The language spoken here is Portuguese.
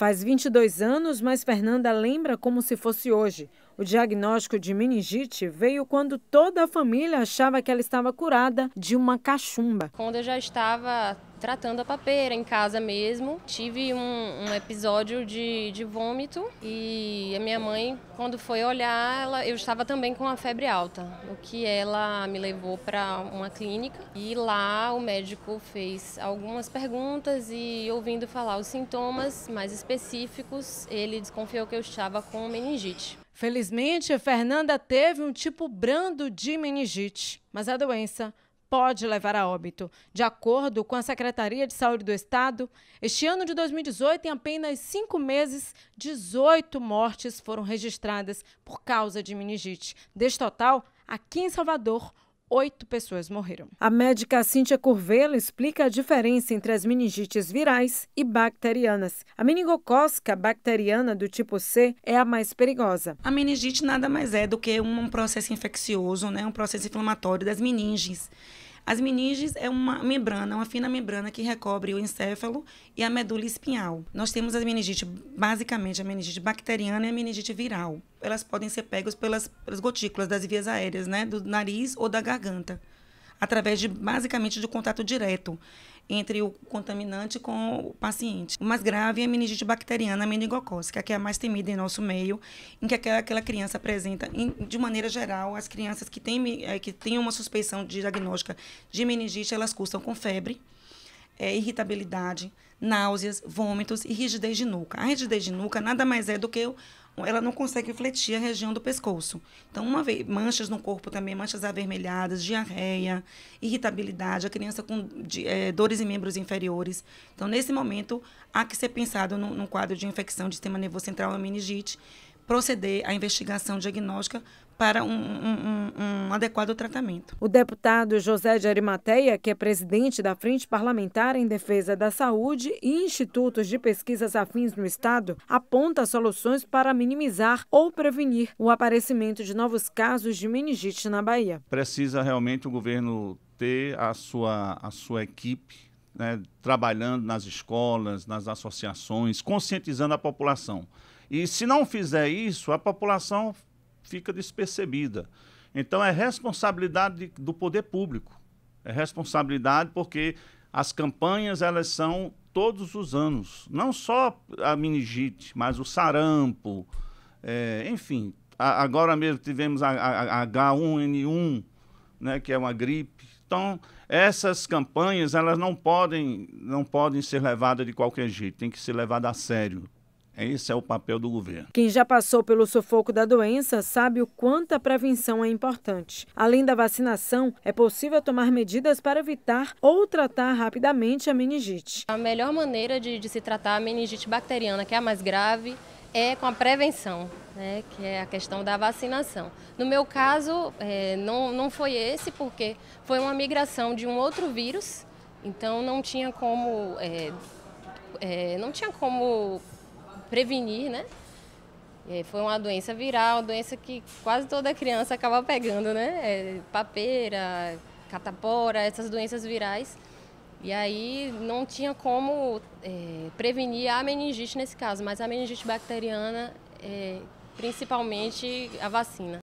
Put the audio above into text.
Faz 22 anos, mas Fernanda lembra como se fosse hoje o diagnóstico de meningite veio quando toda a família achava que ela estava curada de uma cachumba. Quando eu já estava tratando a papeira em casa mesmo. Tive um, um episódio de, de, vômito e a minha mãe, quando foi olhar, ela, eu estava também com a febre alta, o que ela me levou para uma clínica e lá o médico fez algumas perguntas e ouvindo falar os sintomas mais específicos, ele desconfiou que eu estava com meningite. Felizmente, Fernanda teve um tipo brando de meningite, mas a doença pode levar a óbito. De acordo com a Secretaria de Saúde do Estado, este ano de 2018, em apenas cinco meses, 18 mortes foram registradas por causa de meningite. Deste total, aqui em Salvador, oito pessoas morreram. A médica Cíntia Curvelo explica a diferença entre as meningites virais e bacterianas. A meningocócica bacteriana do tipo C é a mais perigosa. A meningite nada mais é do que um processo infeccioso, né, um processo inflamatório das meninges. As meninges é uma membrana, uma fina membrana que recobre o encéfalo e a medula espinhal. Nós temos as meningite, basicamente, a meningite bacteriana e a meningite viral. Elas podem ser pegas pelas, pelas gotículas das vias aéreas, né? Do nariz ou da garganta através de basicamente de contato direto entre o contaminante com o paciente. O mais grave é a meningite bacteriana meningocócica, que é a mais temida em nosso meio, em que aquela, aquela criança apresenta, em, de maneira geral, as crianças que têm, eh, que têm uma suspeição de diagnóstica de meningite, elas custam com febre é, irritabilidade, náuseas, vômitos e rigidez de nuca. A rigidez de nuca nada mais é do que o ela não consegue refletir a região do pescoço. Então, uma vez, manchas no corpo também, manchas avermelhadas, diarreia, irritabilidade, a criança com de, é, dores em membros inferiores. Então, nesse momento, há que ser pensado num, quadro de infecção de sistema nervoso central, a meningite, proceder à investigação diagnóstica para um, um, um, adequado tratamento. O deputado José de Arimateia, que é presidente da Frente Parlamentar em Defesa da Saúde e institutos de pesquisas afins no Estado, aponta soluções para minimizar ou prevenir o aparecimento de novos casos de meningite na Bahia. Precisa realmente o governo ter a sua, a sua equipe né, trabalhando nas escolas, nas associações, conscientizando a população. E se não fizer isso, a população fica despercebida. Então é responsabilidade do poder público. É responsabilidade porque as campanhas elas são todos os anos, não só a meningite, mas o sarampo, é, enfim. A, agora mesmo tivemos a, a, a H1N1, né, que é uma gripe. Então, essas campanhas elas não podem, não podem ser levadas de qualquer jeito, tem que ser levada a sério. Esse é o papel do governo. Quem já passou pelo sufoco da doença sabe o quanto a prevenção é importante. Além da vacinação, é possível tomar medidas para evitar ou tratar rapidamente a meningite. A melhor maneira de, de se tratar a meningite bacteriana, que é a mais grave, é com a prevenção, né, que é a questão da vacinação. No meu caso, é, não, não foi esse, porque foi uma migração de um outro vírus, então não tinha como, é, é, não tinha como prevenir, né? É, foi uma doença viral, uma doença que quase toda criança acaba pegando, né? É, papeira, catapora, essas doenças virais. E aí não tinha como é, prevenir a meningite nesse caso, mas a meningite bacteriana, é, principalmente a vacina.